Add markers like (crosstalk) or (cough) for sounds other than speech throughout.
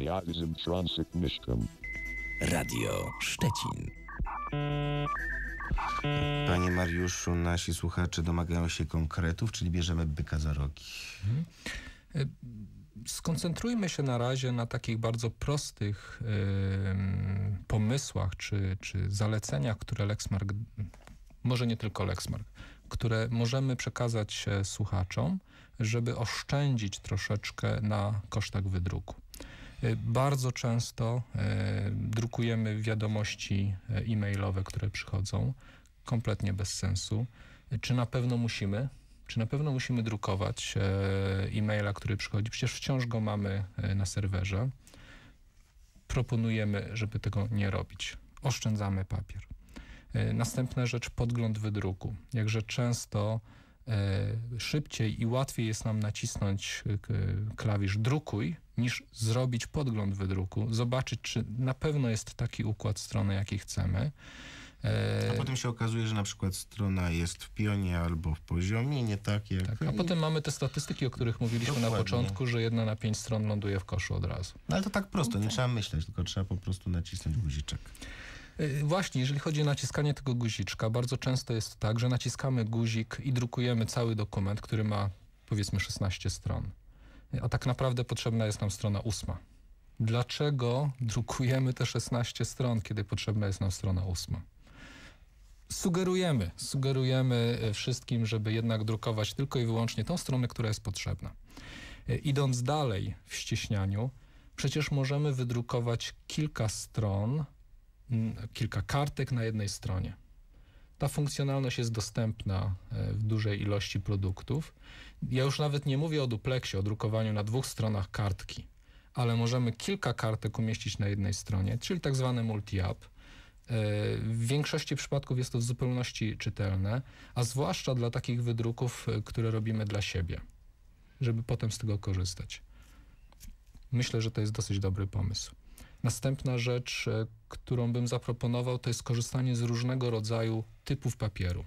Ja jestem Francek Radio Szczecin. Panie Mariuszu, nasi słuchacze domagają się konkretów, czyli bierzemy byka za rogi. Mhm. E, skoncentrujmy się na razie na takich bardzo prostych pomysłach czy, czy zaleceniach, które Lexmark, może nie tylko Lexmark, które możemy przekazać e, słuchaczom, żeby oszczędzić troszeczkę na kosztach wydruku. E, bardzo często e, drukujemy wiadomości e, e-mailowe, które przychodzą, kompletnie bez sensu. Czy na pewno musimy? Czy na pewno musimy drukować e-maila, który przychodzi? Przecież wciąż go mamy na serwerze. Proponujemy, żeby tego nie robić. Oszczędzamy papier. Następna rzecz, podgląd wydruku. Jakże często E, szybciej i łatwiej jest nam nacisnąć e, klawisz drukuj, niż zrobić podgląd wydruku, zobaczyć, czy na pewno jest taki układ strony, jaki chcemy. E, a potem się okazuje, że na przykład strona jest w pionie albo w poziomie, nie tak jak... Tak, a potem mamy te statystyki, o których mówiliśmy Dokładnie. na początku, że jedna na pięć stron ląduje w koszu od razu. No ale to tak prosto, nie trzeba myśleć, tylko trzeba po prostu nacisnąć guziczek. Y, właśnie, jeżeli chodzi o naciskanie tego guziczka, bardzo często jest tak, że naciskamy guzik i drukujemy cały dokument, który ma powiedzmy 16 stron. Y, a tak naprawdę potrzebna jest nam strona ósma. Dlaczego drukujemy te 16 stron, kiedy potrzebna jest nam strona ósma? Sugerujemy, sugerujemy y, wszystkim, żeby jednak drukować tylko i wyłącznie tą stronę, która jest potrzebna. Idąc dalej w ściśnianiu, przecież możemy wydrukować kilka stron Mm, kilka kartek na jednej stronie. Ta funkcjonalność jest dostępna e, w dużej ilości produktów. Ja już nawet nie mówię o dupleksie, o drukowaniu na dwóch stronach kartki, ale możemy kilka kartek umieścić na jednej stronie, czyli tak zwany multi-app. E, w większości przypadków jest to w zupełności czytelne, a zwłaszcza dla takich wydruków, e, które robimy dla siebie, żeby potem z tego korzystać. Myślę, że to jest dosyć dobry pomysł. Następna rzecz, e, którą bym zaproponował, to jest korzystanie z różnego rodzaju typów papieru.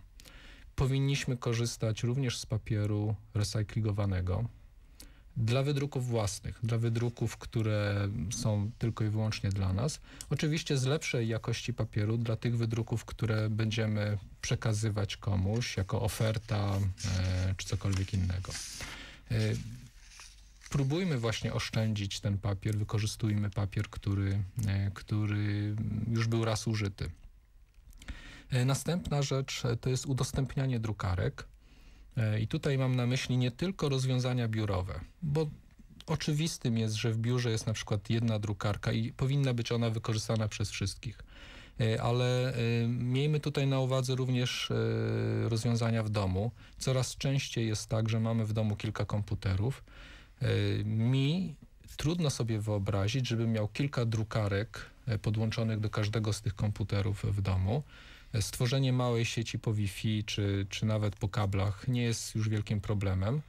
Powinniśmy korzystać również z papieru recyklingowanego dla wydruków własnych, dla wydruków, które są tylko i wyłącznie dla nas. Oczywiście z lepszej jakości papieru dla tych wydruków, które będziemy przekazywać komuś jako oferta e, czy cokolwiek innego. E, próbujmy właśnie oszczędzić ten papier, wykorzystujmy papier, który, e, który już był raz użyty. E, następna rzecz e, to jest udostępnianie drukarek. I tutaj mam na myśli nie tylko rozwiązania biurowe, bo oczywistym jest, że w biurze jest na przykład jedna drukarka i powinna być ona wykorzystana przez wszystkich. Ale miejmy tutaj na uwadze również rozwiązania w domu. Coraz częściej jest tak, że mamy w domu kilka komputerów E, mi trudno sobie wyobrazić, żebym miał kilka drukarek e, podłączonych do każdego z tych komputerów w domu. E, stworzenie małej sieci po Wi-Fi czy, czy nawet po kablach nie jest już wielkim problemem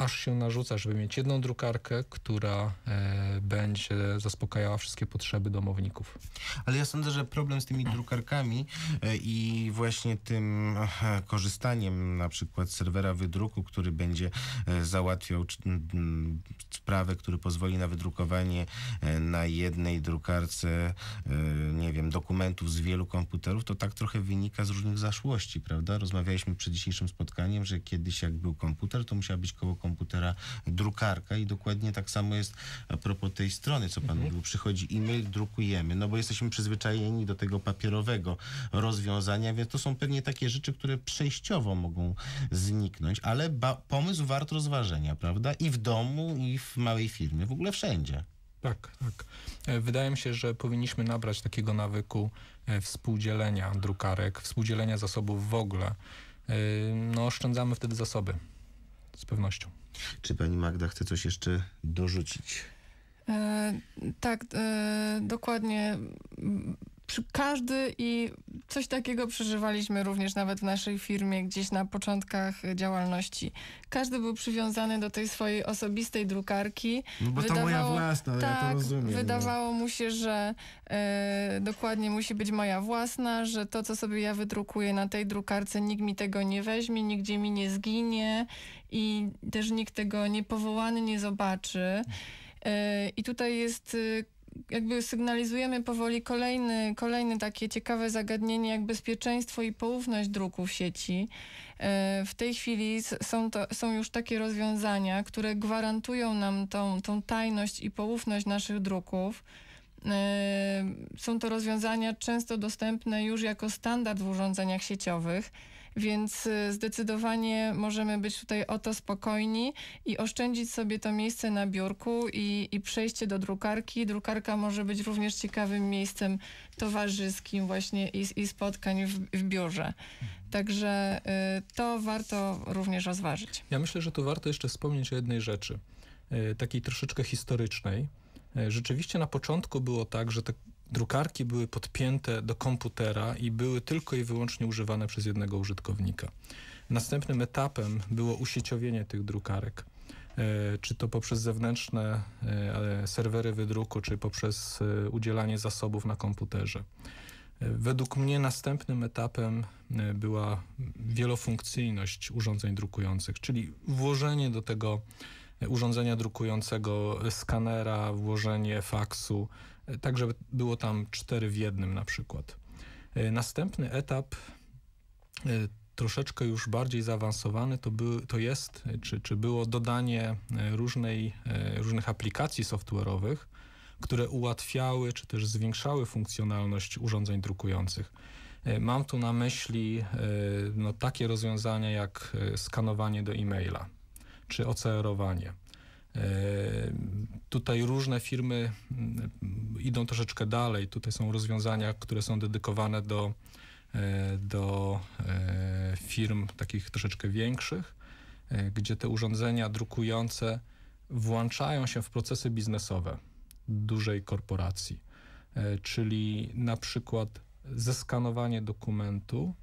aż się narzuca, żeby mieć jedną drukarkę, która e, będzie zaspokajała wszystkie potrzeby domowników. Ale ja sądzę, że problem z tymi drukarkami e, i właśnie tym e, korzystaniem na przykład serwera wydruku, który będzie e, załatwiał czy, m, sprawę, który pozwoli na wydrukowanie e, na jednej drukarce, e, nie wiem, dokumentów z wielu komputerów, to tak trochę wynika z różnych zaszłości, prawda? Rozmawialiśmy przed dzisiejszym spotkaniem, że kiedyś jak był komputer, to musiała być koło komputera komputera drukarka i dokładnie tak samo jest a propos tej strony, co pan mhm. mówił. Przychodzi e-mail, drukujemy, no bo jesteśmy przyzwyczajeni do tego papierowego rozwiązania, więc to są pewnie takie rzeczy, które przejściowo mogą zniknąć, ale pomysł wart rozważenia, prawda? I w domu, i w małej firmie, w ogóle wszędzie. Tak, tak. E, wydaje mi się, że powinniśmy nabrać takiego nawyku e, współdzielenia drukarek, współdzielenia zasobów w ogóle. E, no, oszczędzamy wtedy zasoby z pewnością. Czy pani Magda chce coś jeszcze dorzucić? E, tak, e, dokładnie każdy i coś takiego przeżywaliśmy również nawet w naszej firmie gdzieś na początkach e, działalności. Każdy był przywiązany do tej swojej osobistej drukarki. No bo wydawało, to moja własna, tak, ja to tak, rozumiem. No. Wydawało mu się, że e, dokładnie musi być moja własna, że to, co sobie ja wydrukuję na tej drukarce, nikt mi tego nie weźmie, nigdzie mi nie zginie i też nikt tego niepowołany nie zobaczy. E, I tutaj jest e, jakby sygnalizujemy powoli kolejny, kolejne takie ciekawe zagadnienie, jak bezpieczeństwo i poufność druków sieci. E, w tej chwili są, to, są już takie rozwiązania, które gwarantują nam tą, tą tajność i poufność naszych druków. Y, są to rozwiązania często dostępne już jako standard w urządzeniach sieciowych, więc y, zdecydowanie możemy być tutaj o to spokojni i oszczędzić sobie to miejsce na biurku i, i przejście do drukarki. Drukarka może być również ciekawym miejscem towarzyskim właśnie i, i spotkań w, w biurze. Także y, to warto również rozważyć. Ja myślę, że tu warto jeszcze wspomnieć o jednej rzeczy, takiej troszeczkę historycznej E, rzeczywiście na początku było tak, że te drukarki były podpięte do komputera i były tylko i wyłącznie używane przez jednego użytkownika. Następnym etapem było usieciowienie tych drukarek. E, czy to poprzez zewnętrzne e, serwery wydruku, czy poprzez udzielanie zasobów na komputerze. Według mnie następnym etapem była wielofunkcyjność urządzeń drukujących, czyli włożenie do tego urządzenia drukującego, skanera, włożenie faksu, e, tak żeby było tam cztery w jednym na przykład. E, następny etap e, troszeczkę już bardziej zaawansowany to, by, to jest, czy, czy było dodanie różnej, różnych aplikacji software'owych, które ułatwiały czy też zwiększały funkcjonalność urządzeń drukujących. Mam tu na myśli no, takie rozwiązania jak skanowanie do e-maila czy oceerowanie. E, tutaj różne firmy idą troszeczkę dalej. Tutaj są rozwiązania, które są dedykowane do, e, do e, firm takich troszeczkę większych, gdzie te urządzenia drukujące włączają się w procesy biznesowe dużej korporacji. Czyli na przykład zeskanowanie dokumentu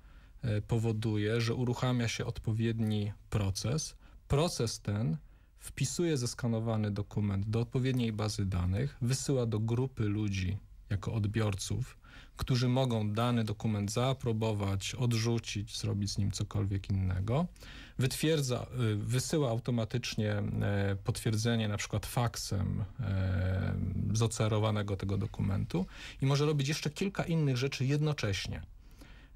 powoduje, że uruchamia się odpowiedni proces, Proces ten wpisuje zeskanowany dokument do odpowiedniej bazy danych, wysyła do grupy ludzi jako odbiorców, którzy mogą dany dokument zaaprobować, odrzucić, zrobić z nim cokolwiek innego. Wytwierdza, y, wysyła automatycznie e, potwierdzenie na przykład faksem e, zocerowanego tego dokumentu i może robić jeszcze kilka innych rzeczy jednocześnie.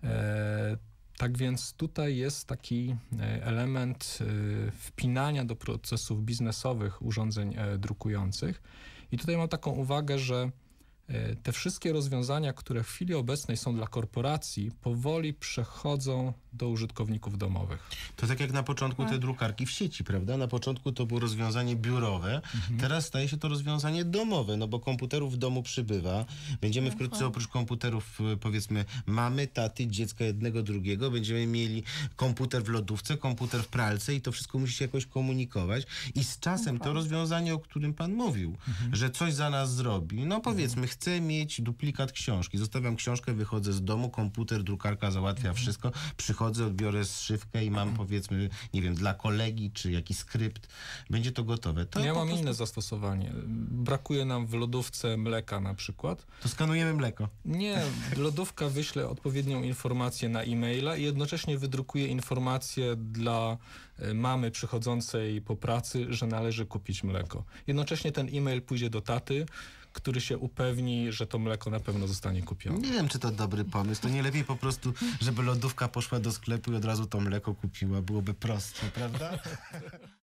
E, tak więc tutaj jest taki e, element e, wpinania do procesów biznesowych urządzeń e, drukujących. I tutaj mam taką uwagę, że E, te wszystkie rozwiązania, które w chwili obecnej są dla korporacji, powoli przechodzą do użytkowników domowych. To tak jak na początku te drukarki w sieci, prawda? Na początku to było rozwiązanie biurowe, mhm. teraz staje się to rozwiązanie domowe, no bo komputerów w domu przybywa. Będziemy wkrótce oprócz komputerów, e, powiedzmy, mamy, taty, dziecka jednego, drugiego, będziemy mieli komputer w lodówce, komputer w pralce i to wszystko musi się jakoś komunikować. I z czasem to rozwiązanie, o którym pan mówił, mhm. że coś za nas zrobi, no powiedzmy, chcę mieć duplikat książki. Zostawiam książkę, wychodzę z domu, komputer, drukarka załatwia mhm. wszystko. Przychodzę, odbiorę zszywkę i mam mhm. powiedzmy, nie wiem, dla kolegi czy jakiś skrypt. Będzie to gotowe. To ja mam prostu... inne zastosowanie. Brakuje nam w lodówce mleka na przykład. To skanujemy mleko. Nie, lodówka wyśle odpowiednią informację na e-maila i jednocześnie wydrukuje informację dla e, mamy przychodzącej po pracy, że należy kupić mleko. Jednocześnie ten e-mail pójdzie do taty, który się upewni, że to mleko na pewno zostanie kupione. Nie wiem, czy to dobry pomysł. To nie lepiej po prostu, żeby lodówka poszła do sklepu i od razu to mleko kupiła. Byłoby proste, prawda? (laughs)